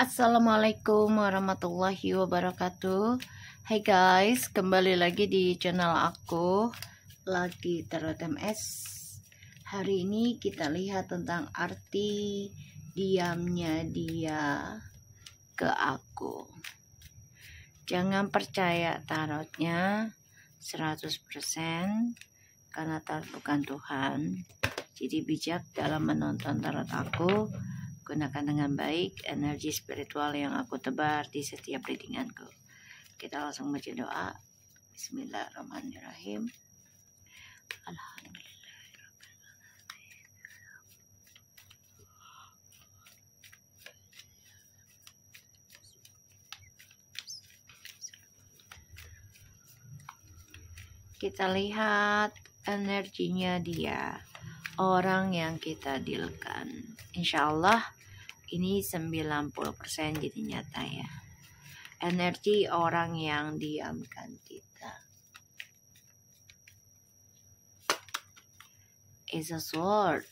Assalamualaikum warahmatullahi wabarakatuh Hai guys, kembali lagi di channel aku Lagi Tarot MS Hari ini kita lihat tentang arti diamnya dia ke aku Jangan percaya tarotnya 100% Karena tarot bukan Tuhan Jadi bijak dalam menonton tarot aku Gunakan dengan baik energi spiritual yang aku tebar di setiap readinganku. Kita langsung baca doa. Bismillahirrahmanirrahim. Alhamdulillah. kita lihat energinya dia orang yang kita dealkan insya Allah ini 90% jadi nyata ya energi orang yang diamkan kita is a sword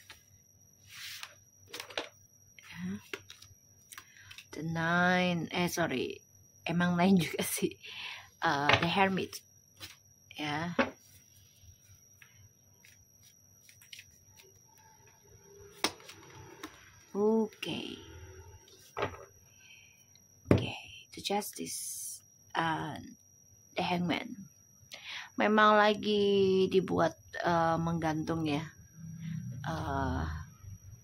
the nine eh sorry emang lain juga sih uh, the hermit ya yeah. Okay. to Justice and uh, The Hangman. Memang lagi dibuat uh, menggantung ya uh,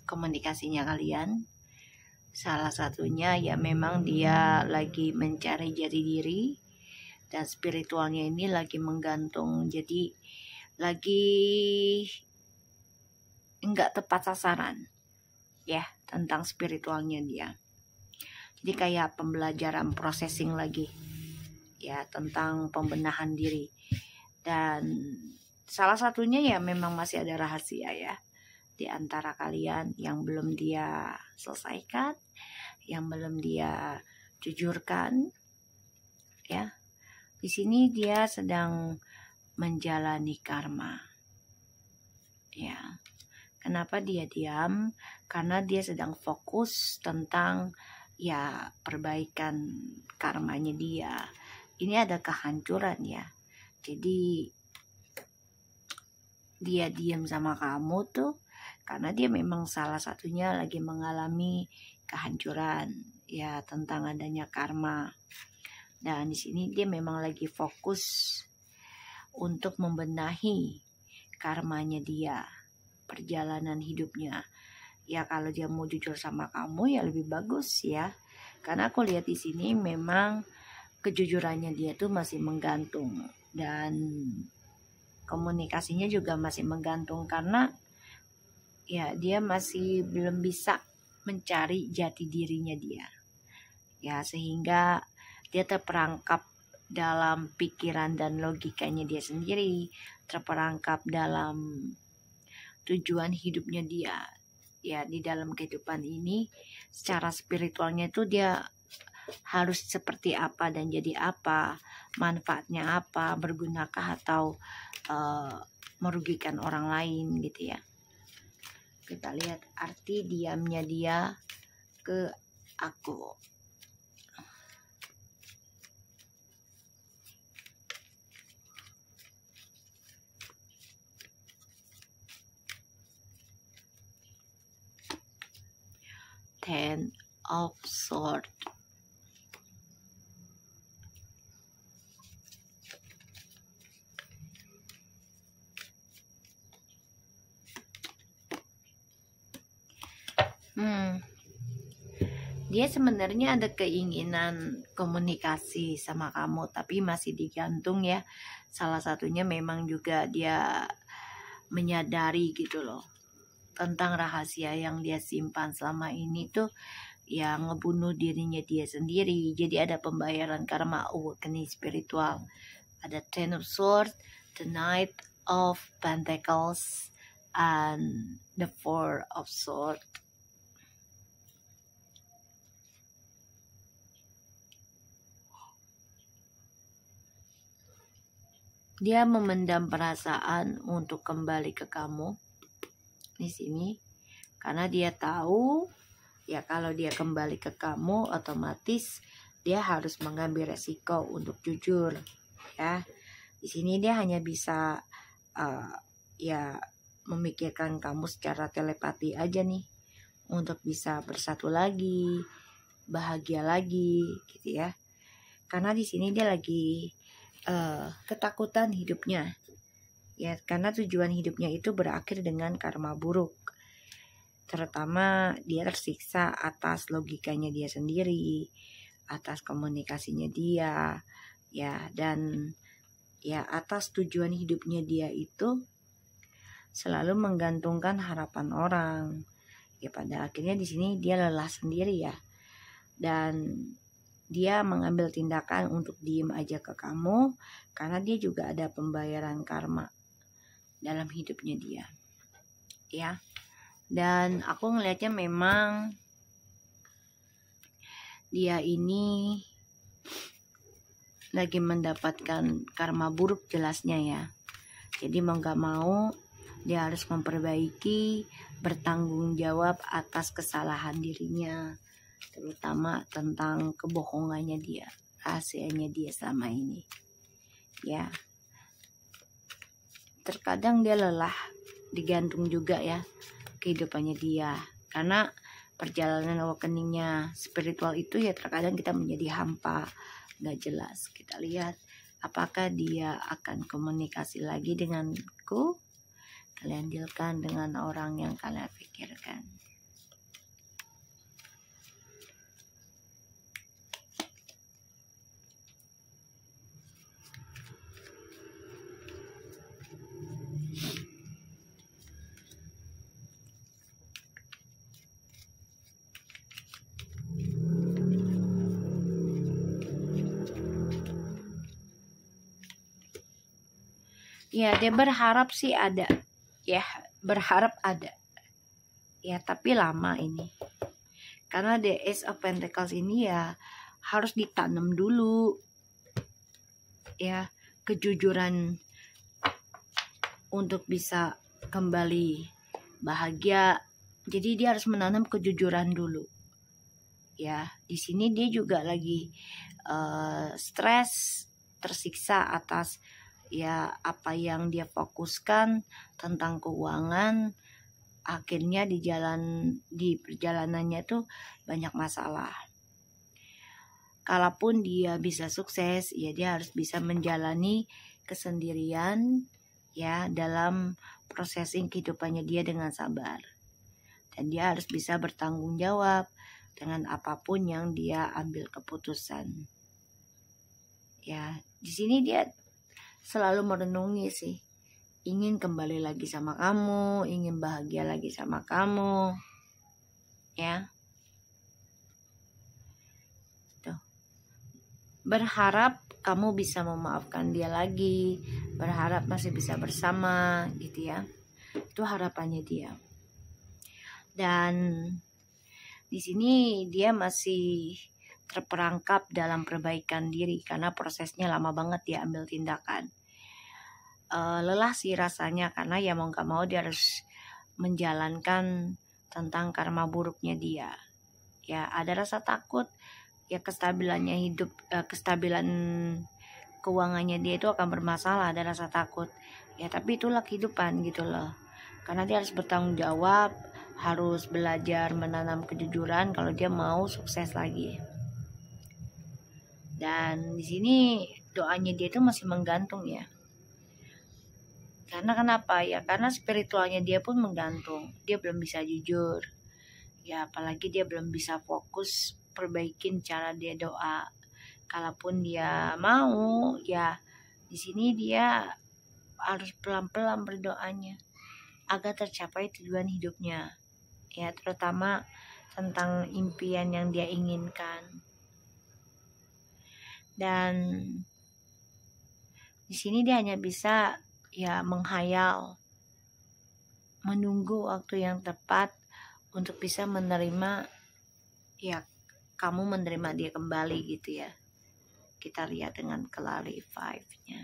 komunikasinya kalian. Salah satunya ya memang dia lagi mencari jati diri dan spiritualnya ini lagi menggantung. Jadi lagi nggak tepat sasaran ya tentang spiritualnya dia. Jadi kayak pembelajaran processing lagi ya tentang pembenahan diri. Dan salah satunya ya memang masih ada rahasia ya di antara kalian yang belum dia selesaikan, yang belum dia jujurkan ya. Di sini dia sedang menjalani karma. Ya. Kenapa dia diam? Karena dia sedang fokus tentang ya perbaikan karmanya dia ini ada kehancuran ya jadi dia diam sama kamu tuh karena dia memang salah satunya lagi mengalami kehancuran ya tentang adanya karma dan di sini dia memang lagi fokus untuk membenahi karmanya dia perjalanan hidupnya ya kalau dia mau jujur sama kamu ya lebih bagus ya karena aku lihat di sini memang kejujurannya dia tuh masih menggantung dan komunikasinya juga masih menggantung karena ya dia masih belum bisa mencari jati dirinya dia ya sehingga dia terperangkap dalam pikiran dan logikanya dia sendiri terperangkap dalam tujuan hidupnya dia ya di dalam kehidupan ini secara spiritualnya itu dia harus seperti apa dan jadi apa manfaatnya apa bergunakah atau uh, merugikan orang lain gitu ya kita lihat arti diamnya dia ke aku Ten of sword. Hmm. Dia sebenarnya ada keinginan komunikasi sama kamu, tapi masih digantung ya. Salah satunya memang juga dia menyadari gitu loh tentang rahasia yang dia simpan selama ini tuh yang ngebunuh dirinya dia sendiri. Jadi ada pembayaran karma awakening spiritual. Ada Ten of Swords, The Knight of Pentacles, and The Four of Swords. Dia memendam perasaan untuk kembali ke kamu di sini karena dia tahu ya kalau dia kembali ke kamu otomatis dia harus mengambil resiko untuk jujur ya di sini dia hanya bisa uh, ya memikirkan kamu secara telepati aja nih untuk bisa bersatu lagi bahagia lagi gitu ya karena di sini dia lagi uh, ketakutan hidupnya ya karena tujuan hidupnya itu berakhir dengan karma buruk terutama dia tersiksa atas logikanya dia sendiri atas komunikasinya dia ya dan ya atas tujuan hidupnya dia itu selalu menggantungkan harapan orang ya pada akhirnya di sini dia lelah sendiri ya dan dia mengambil tindakan untuk diem aja ke kamu karena dia juga ada pembayaran karma dalam hidupnya dia ya dan aku ngelihatnya memang dia ini lagi mendapatkan karma buruk jelasnya ya jadi mau nggak mau dia harus memperbaiki bertanggung jawab atas kesalahan dirinya terutama tentang kebohongannya dia rahasianya dia selama ini ya terkadang dia lelah digantung juga ya kehidupannya dia karena perjalanan awakeningnya spiritual itu ya terkadang kita menjadi hampa nggak jelas kita lihat apakah dia akan komunikasi lagi denganku kalian dealkan dengan orang yang kalian pikirkan ya dia berharap sih ada ya berharap ada ya tapi lama ini karena the Ace of Pentacles ini ya harus ditanam dulu ya kejujuran untuk bisa kembali bahagia jadi dia harus menanam kejujuran dulu ya di sini dia juga lagi uh, stres tersiksa atas ya apa yang dia fokuskan tentang keuangan akhirnya di jalan di perjalanannya itu banyak masalah. Kalaupun dia bisa sukses, ya dia harus bisa menjalani kesendirian ya dalam proses kehidupannya dia dengan sabar. Dan dia harus bisa bertanggung jawab dengan apapun yang dia ambil keputusan. Ya, di sini dia selalu merenungi sih ingin kembali lagi sama kamu, ingin bahagia lagi sama kamu. Ya. Tuh. Gitu. Berharap kamu bisa memaafkan dia lagi, berharap masih bisa bersama gitu ya. Itu harapannya dia. Dan di sini dia masih terperangkap dalam perbaikan diri karena prosesnya lama banget dia ambil tindakan. Uh, lelah sih rasanya karena ya mau nggak mau dia harus menjalankan tentang karma buruknya dia. Ya ada rasa takut ya kestabilannya hidup uh, kestabilan keuangannya dia itu akan bermasalah ada rasa takut. Ya tapi itulah kehidupan gitu loh. Karena dia harus bertanggung jawab, harus belajar menanam kejujuran kalau dia mau sukses lagi. Dan di sini doanya dia itu masih menggantung ya. Karena kenapa ya? Karena spiritualnya dia pun menggantung. Dia belum bisa jujur. Ya apalagi dia belum bisa fokus perbaikin cara dia doa. Kalaupun dia mau ya di sini dia harus pelan-pelan berdoanya agar tercapai tujuan hidupnya. Ya terutama tentang impian yang dia inginkan dan di sini dia hanya bisa ya menghayal menunggu waktu yang tepat untuk bisa menerima ya kamu menerima dia kembali gitu ya kita lihat dengan kelari five nya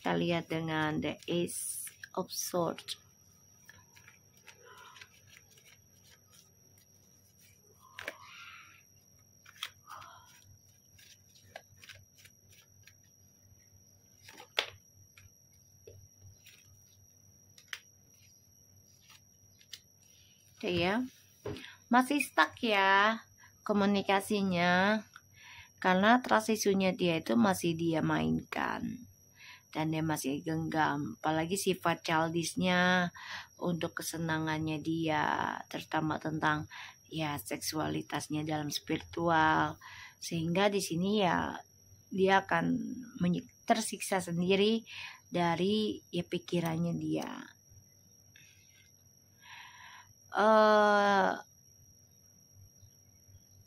kita lihat dengan the ace of swords Oke ya. Masih stuck ya komunikasinya. Karena trust dia itu masih dia mainkan. Dan dia masih genggam. Apalagi sifat childishnya untuk kesenangannya dia. Terutama tentang ya seksualitasnya dalam spiritual. Sehingga di sini ya dia akan tersiksa sendiri dari ya pikirannya dia Eh,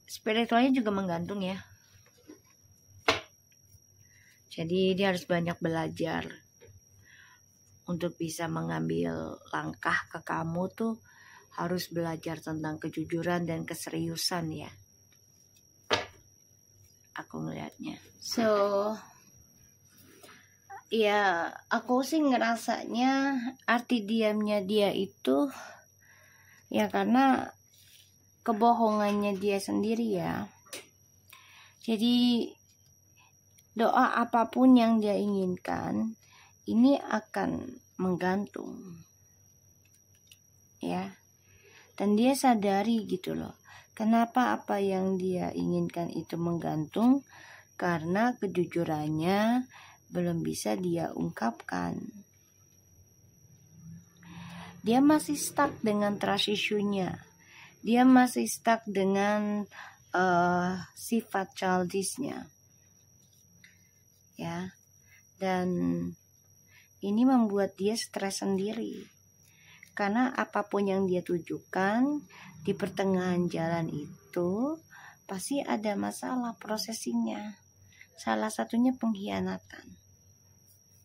spiritualnya juga menggantung ya. Jadi dia harus banyak belajar untuk bisa mengambil langkah ke kamu tuh harus belajar tentang kejujuran dan keseriusan ya. Aku ngelihatnya. So ya aku sih ngerasanya arti diamnya dia itu ya karena kebohongannya dia sendiri ya jadi doa apapun yang dia inginkan ini akan menggantung ya dan dia sadari gitu loh kenapa apa yang dia inginkan itu menggantung karena kejujurannya belum bisa dia ungkapkan dia masih stuck dengan trust issue-nya. Dia masih stuck dengan uh, sifat childishnya. Ya. Dan ini membuat dia stres sendiri. Karena apapun yang dia tujukan di pertengahan jalan itu pasti ada masalah prosesinya. Salah satunya pengkhianatan.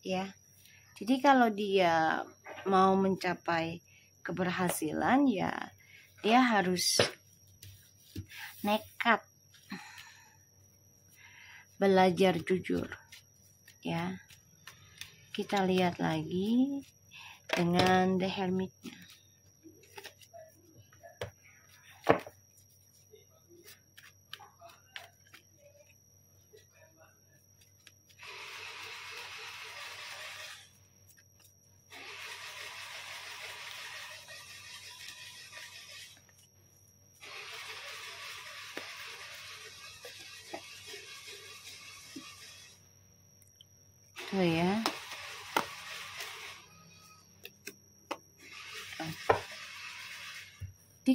Ya. Jadi kalau dia mau mencapai keberhasilan ya dia harus nekat belajar jujur ya kita lihat lagi dengan the hermitnya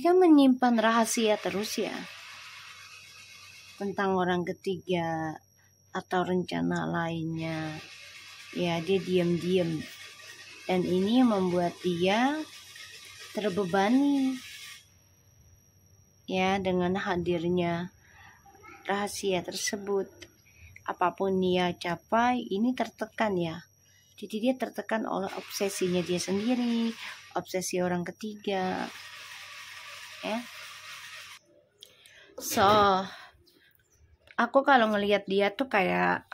Mereka menyimpan rahasia terus ya tentang orang ketiga atau rencana lainnya. Ya, dia diam-diam. Dan ini yang membuat dia terbebani. Ya, dengan hadirnya rahasia tersebut. Apapun dia capai, ini tertekan ya. Jadi dia tertekan oleh obsesinya dia sendiri, obsesi orang ketiga, ya so aku kalau ngelihat dia tuh kayak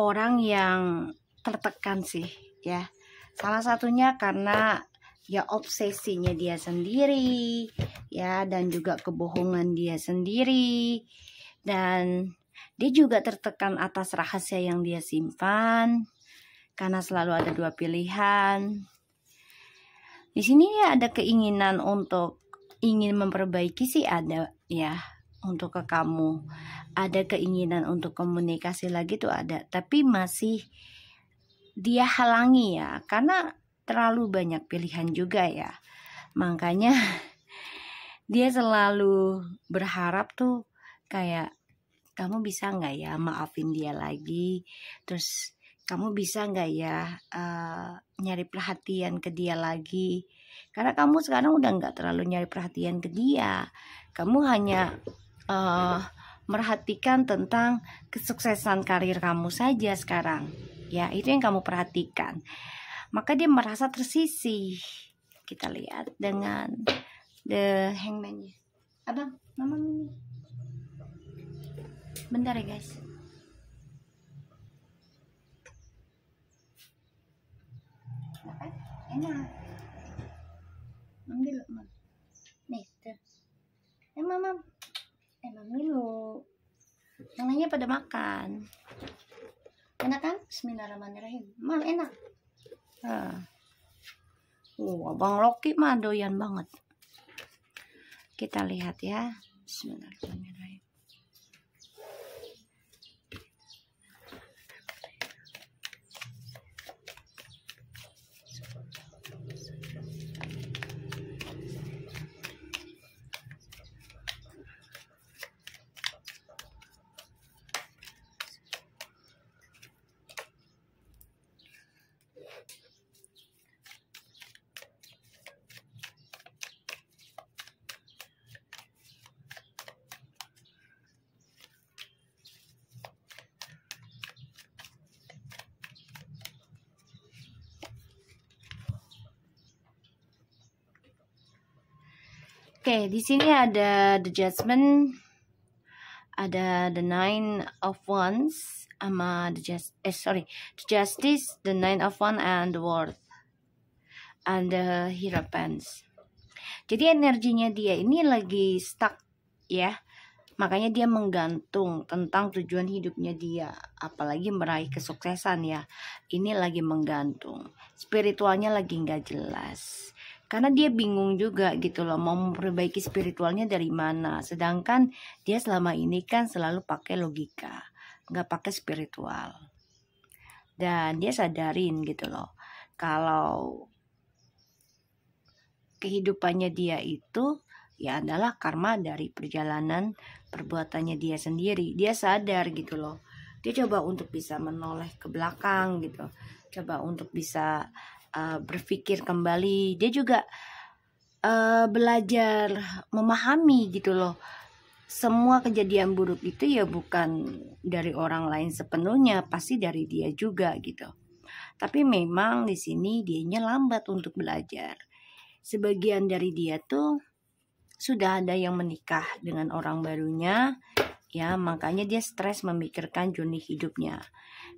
orang yang tertekan sih ya salah satunya karena ya obsesinya dia sendiri ya dan juga kebohongan dia sendiri dan dia juga tertekan atas rahasia yang dia simpan karena selalu ada dua pilihan di sini ya ada keinginan untuk ingin memperbaiki sih ada ya untuk ke kamu ada keinginan untuk komunikasi lagi tuh ada tapi masih dia halangi ya karena terlalu banyak pilihan juga ya makanya dia selalu berharap tuh kayak kamu bisa nggak ya maafin dia lagi terus kamu bisa nggak ya uh, nyari perhatian ke dia lagi karena kamu sekarang udah nggak terlalu nyari perhatian ke dia. Kamu hanya uh, merhatikan tentang kesuksesan karir kamu saja sekarang. Ya, itu yang kamu perhatikan. Maka dia merasa tersisih. Kita lihat dengan the hangman-nya. Abang, mama Mini, Bentar ya, guys. Enak. Ang Eh, mama. Eh, lu yang lainnya pada makan. Enak kan? Bismillahirrahmanirrahim. Mal, enak. Ah. Oh, Abang Loki mah doyan banget. Kita lihat ya. Bismillahirrahmanirrahim. Oke, okay, di sini ada the judgment, ada the nine of wands, sama the just, eh sorry, the justice, the nine of wands and the World, and the hierophants. Jadi energinya dia ini lagi stuck ya, makanya dia menggantung tentang tujuan hidupnya dia, apalagi meraih kesuksesan ya. Ini lagi menggantung, spiritualnya lagi nggak jelas karena dia bingung juga gitu loh mau memperbaiki spiritualnya dari mana sedangkan dia selama ini kan selalu pakai logika nggak pakai spiritual dan dia sadarin gitu loh kalau kehidupannya dia itu ya adalah karma dari perjalanan perbuatannya dia sendiri dia sadar gitu loh dia coba untuk bisa menoleh ke belakang gitu coba untuk bisa uh, berpikir kembali dia juga uh, belajar memahami gitu loh semua kejadian buruk itu ya bukan dari orang lain sepenuhnya, pasti dari dia juga gitu. Tapi memang di sini dianya lambat untuk belajar. Sebagian dari dia tuh sudah ada yang menikah dengan orang barunya, ya makanya dia stres memikirkan juni hidupnya.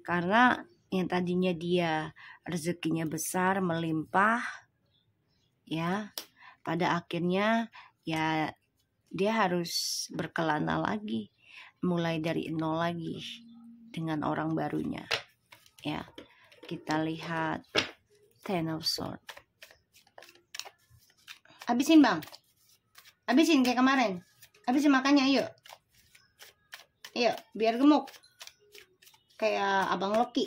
Karena yang tadinya dia rezekinya besar, melimpah ya. Pada akhirnya ya dia harus berkelana lagi, mulai dari nol lagi dengan orang barunya. Ya. Kita lihat Ten of Sword. Habisin, Bang. Habisin kayak kemarin. Habisin makannya, yuk. Yuk, biar gemuk. Kayak Abang Loki.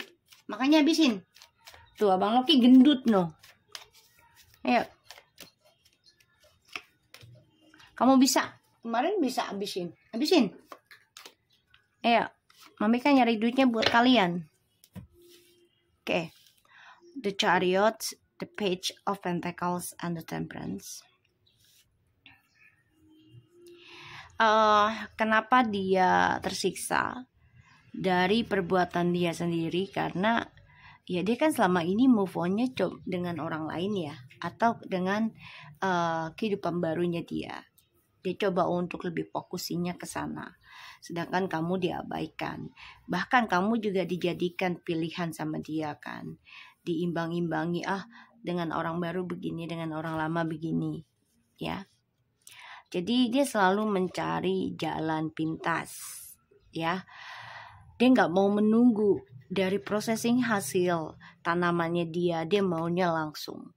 Makanya habisin. Tuh, gitu, Abang Loki gendut no. Ayo. Kamu bisa. Kemarin bisa habisin. Habisin. Ayo. Mami kan nyari duitnya buat kalian. Oke. Okay. The Chariot, The Page of Pentacles, and The Temperance. Uh, kenapa dia tersiksa dari perbuatan dia sendiri? Karena ya dia kan selama ini move onnya dengan orang lain ya atau dengan uh, kehidupan barunya dia dia coba untuk lebih fokusinya ke sana sedangkan kamu diabaikan bahkan kamu juga dijadikan pilihan sama dia kan diimbang-imbangi ah dengan orang baru begini dengan orang lama begini ya jadi dia selalu mencari jalan pintas ya dia nggak mau menunggu dari processing hasil tanamannya dia, dia maunya langsung.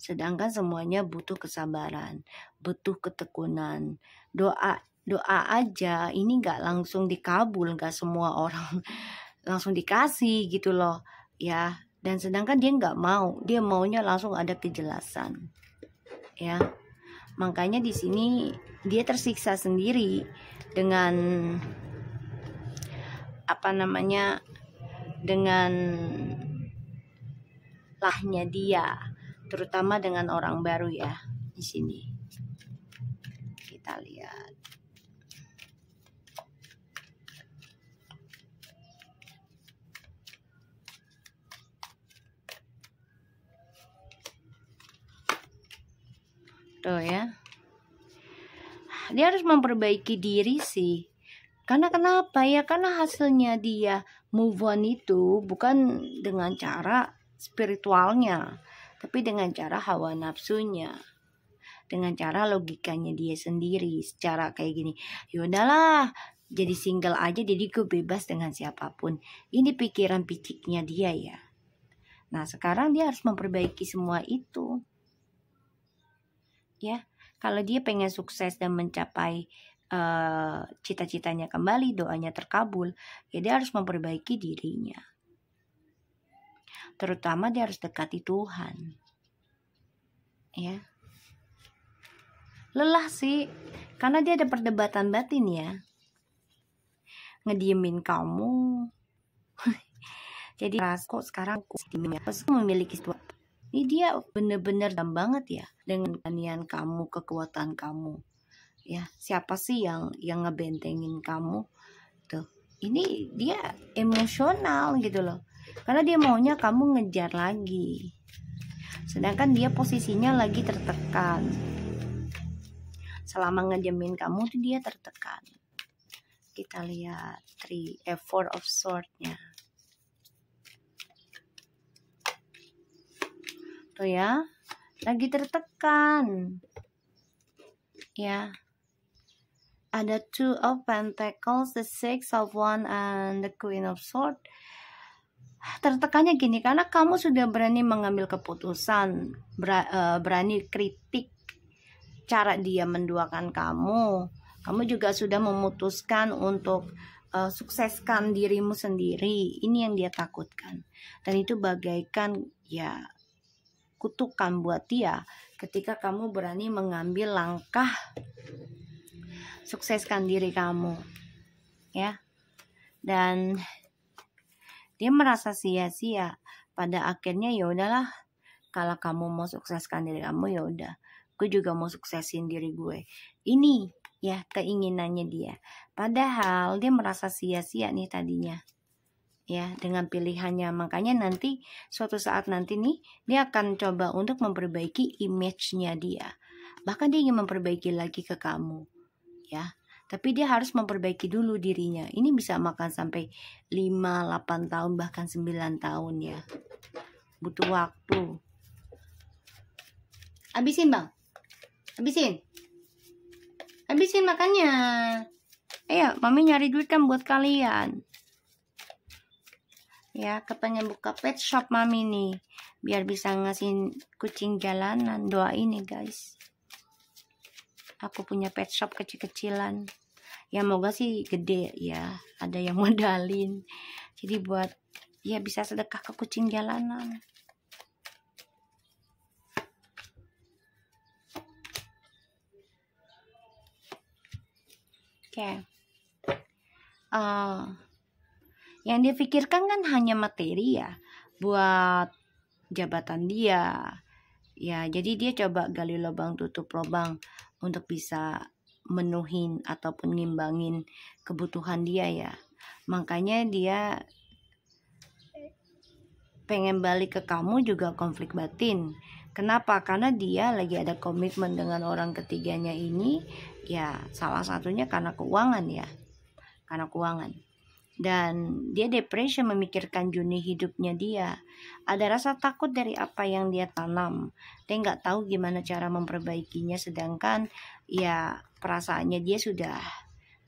Sedangkan semuanya butuh kesabaran, butuh ketekunan, doa doa aja. Ini nggak langsung dikabul, nggak semua orang langsung dikasih gitu loh, ya. Dan sedangkan dia nggak mau, dia maunya langsung ada kejelasan, ya. Makanya di sini dia tersiksa sendiri dengan apa namanya dengan lahnya dia, terutama dengan orang baru ya di sini. Kita lihat. Tuh ya. Dia harus memperbaiki diri sih. Karena kenapa ya? Karena hasilnya dia move on itu bukan dengan cara spiritualnya, tapi dengan cara hawa nafsunya dengan cara logikanya dia sendiri secara kayak gini yaudahlah jadi single aja jadi gue bebas dengan siapapun ini pikiran piciknya dia ya nah sekarang dia harus memperbaiki semua itu ya kalau dia pengen sukses dan mencapai Eh, cita-citanya kembali, doanya terkabul, ya dia harus memperbaiki dirinya. Terutama dia harus dekati Tuhan. Ya. Lelah sih, karena dia ada perdebatan batin ya. Ngediemin kamu. Jadi ras kok sekarang aku ya. memiliki sebuah ini dia bener-bener dam banget ya dengan kanian kamu, kekuatan kamu ya siapa sih yang yang ngebentengin kamu tuh ini dia emosional gitu loh karena dia maunya kamu ngejar lagi sedangkan dia posisinya lagi tertekan selama ngejamin kamu tuh dia tertekan kita lihat three eh, four of swordnya tuh ya lagi tertekan ya ada two of pentacles, the six of one, and the queen of sword. Tertekannya gini, karena kamu sudah berani mengambil keputusan, eh, berani kritik cara dia menduakan kamu. Kamu juga sudah memutuskan untuk uh, sukseskan dirimu sendiri. Ini yang dia takutkan. Dan itu bagaikan ya kutukan buat dia ketika kamu berani mengambil langkah sukseskan diri kamu ya dan dia merasa sia-sia pada akhirnya ya udahlah kalau kamu mau sukseskan diri kamu ya udah gue juga mau suksesin diri gue ini ya keinginannya dia padahal dia merasa sia-sia nih tadinya ya dengan pilihannya makanya nanti suatu saat nanti nih dia akan coba untuk memperbaiki image-nya dia bahkan dia ingin memperbaiki lagi ke kamu ya tapi dia harus memperbaiki dulu dirinya ini bisa makan sampai 5 8 tahun bahkan 9 tahun ya butuh waktu habisin bang habisin habisin makannya ayo mami nyari duit kan buat kalian ya katanya buka pet shop mami nih biar bisa ngasih kucing jalanan doain nih guys aku punya pet shop kecil-kecilan ya moga sih gede ya ada yang modalin jadi buat ya bisa sedekah ke kucing jalanan oke okay. uh, eh, yang dia pikirkan kan hanya materi ya buat jabatan dia ya jadi dia coba gali lubang tutup lubang untuk bisa menuhin ataupun ngimbangin kebutuhan dia ya makanya dia pengen balik ke kamu juga konflik batin kenapa karena dia lagi ada komitmen dengan orang ketiganya ini ya salah satunya karena keuangan ya karena keuangan dan dia depresi memikirkan Juni hidupnya dia. Ada rasa takut dari apa yang dia tanam. Dia nggak tahu gimana cara memperbaikinya sedangkan ya perasaannya dia sudah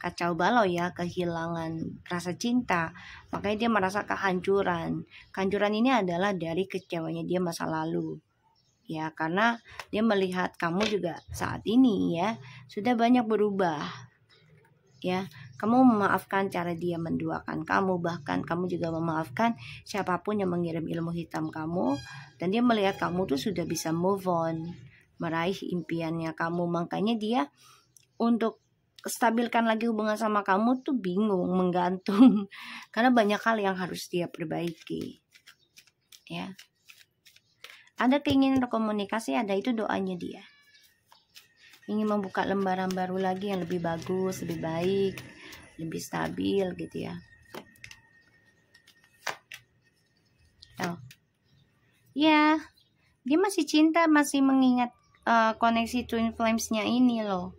kacau balau ya kehilangan rasa cinta makanya dia merasa kehancuran kehancuran ini adalah dari kecewanya dia masa lalu ya karena dia melihat kamu juga saat ini ya sudah banyak berubah ya kamu memaafkan cara dia menduakan kamu, bahkan kamu juga memaafkan siapapun yang mengirim ilmu hitam kamu dan dia melihat kamu tuh sudah bisa move on, meraih impiannya kamu. Makanya dia untuk stabilkan lagi hubungan sama kamu tuh bingung, menggantung karena banyak hal yang harus dia perbaiki. Ya. Ada keinginan untuk komunikasi, ada itu doanya dia ingin membuka lembaran baru lagi yang lebih bagus, lebih baik, lebih stabil gitu ya oh ya dia masih cinta masih mengingat uh, koneksi twin flames-nya ini loh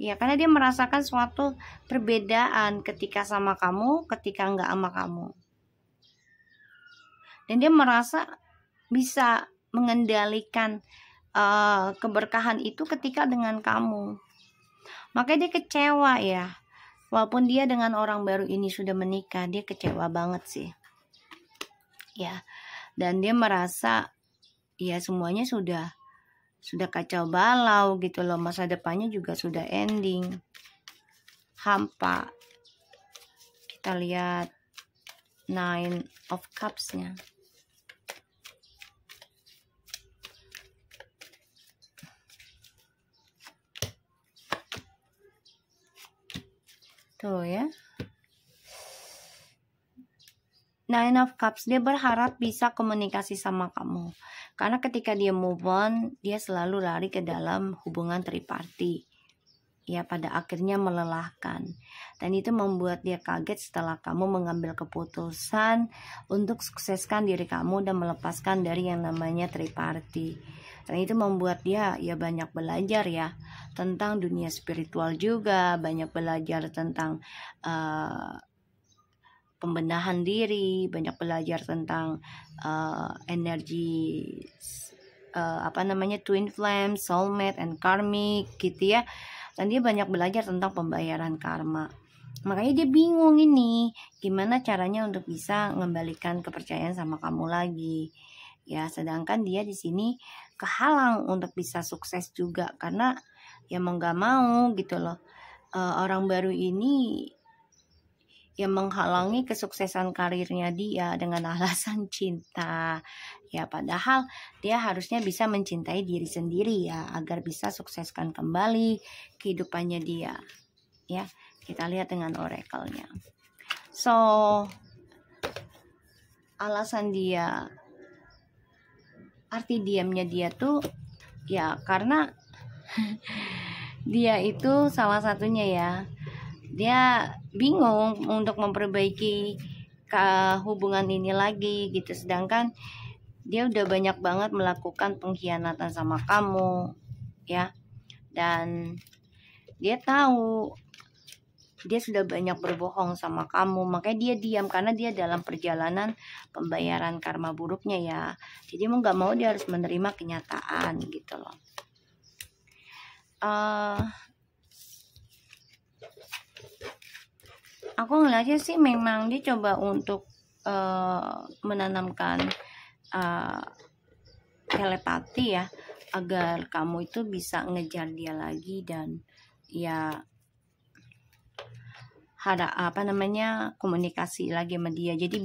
ya karena dia merasakan suatu perbedaan ketika sama kamu ketika nggak sama kamu dan dia merasa bisa mengendalikan uh, keberkahan itu ketika dengan kamu. Makanya dia kecewa ya walaupun dia dengan orang baru ini sudah menikah dia kecewa banget sih ya dan dia merasa ya semuanya sudah sudah kacau balau gitu loh masa depannya juga sudah ending hampa kita lihat nine of cups nya Tuh gitu, ya. Nine of Cups, dia berharap bisa komunikasi sama kamu. Karena ketika dia move on, dia selalu lari ke dalam hubungan triparti, Ya, pada akhirnya melelahkan. Dan itu membuat dia kaget setelah kamu mengambil keputusan untuk sukseskan diri kamu dan melepaskan dari yang namanya triparty dan itu membuat dia ya banyak belajar ya tentang dunia spiritual juga, banyak belajar tentang uh, pembenahan diri, banyak belajar tentang uh, energi uh, apa namanya twin flame, soulmate and karmic gitu ya. Dan dia banyak belajar tentang pembayaran karma. Makanya dia bingung ini, gimana caranya untuk bisa mengembalikan kepercayaan sama kamu lagi ya sedangkan dia di sini kehalang untuk bisa sukses juga karena ya mau nggak mau gitu loh e, orang baru ini ya menghalangi kesuksesan karirnya dia dengan alasan cinta. Ya, padahal dia harusnya bisa mencintai diri sendiri ya agar bisa sukseskan kembali kehidupannya dia. Ya, kita lihat dengan oracle-nya. So, alasan dia arti diamnya dia tuh ya karena dia itu salah satunya ya dia bingung untuk memperbaiki hubungan ini lagi gitu sedangkan dia udah banyak banget melakukan pengkhianatan sama kamu ya dan dia tahu dia sudah banyak berbohong sama kamu makanya dia diam karena dia dalam perjalanan pembayaran karma buruknya ya jadi mau nggak mau dia harus menerima kenyataan gitu loh uh, aku ngeliatnya sih memang dia coba untuk uh, menanamkan uh, telepati ya agar kamu itu bisa ngejar dia lagi dan ya ada apa namanya komunikasi lagi sama dia jadi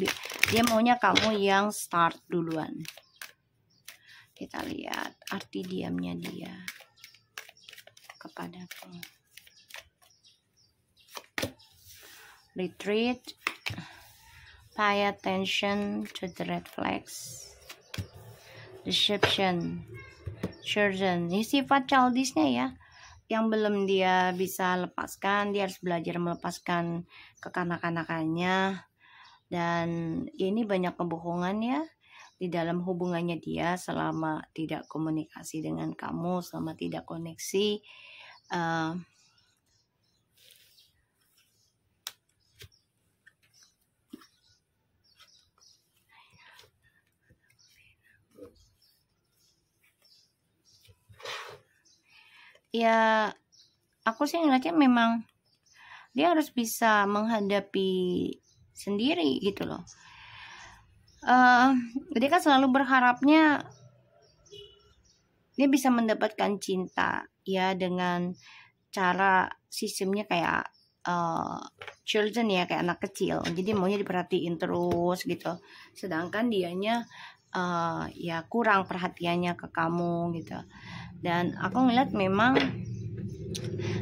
dia maunya kamu yang start duluan kita lihat arti diamnya dia kepada aku retreat pay attention to the red flags deception children ini sifat childishnya ya yang belum dia bisa lepaskan dia harus belajar melepaskan kekanak-kanakannya dan ya ini banyak kebohongan ya di dalam hubungannya dia selama tidak komunikasi dengan kamu selama tidak koneksi uh, ya aku sih ngeliatnya memang dia harus bisa menghadapi sendiri gitu loh uh, dia kan selalu berharapnya dia bisa mendapatkan cinta ya dengan cara sistemnya kayak uh, children ya kayak anak kecil jadi maunya diperhatiin terus gitu sedangkan dianya uh, ya kurang perhatiannya ke kamu gitu dan aku ngeliat memang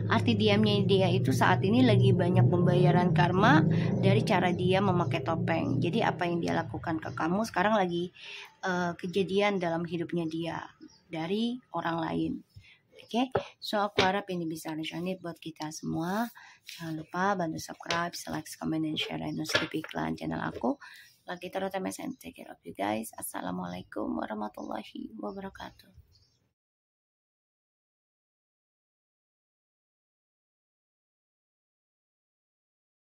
arti diamnya dia itu saat ini lagi banyak pembayaran karma dari cara dia memakai topeng jadi apa yang dia lakukan ke kamu sekarang lagi uh, kejadian dalam hidupnya dia dari orang lain Oke, okay? so aku harap ini bisa resonate buat kita semua. Jangan lupa bantu subscribe, like, comment, dan share, dan subscribe iklan channel aku. Lagi terutama, and take care of you guys. Assalamualaikum warahmatullahi wabarakatuh.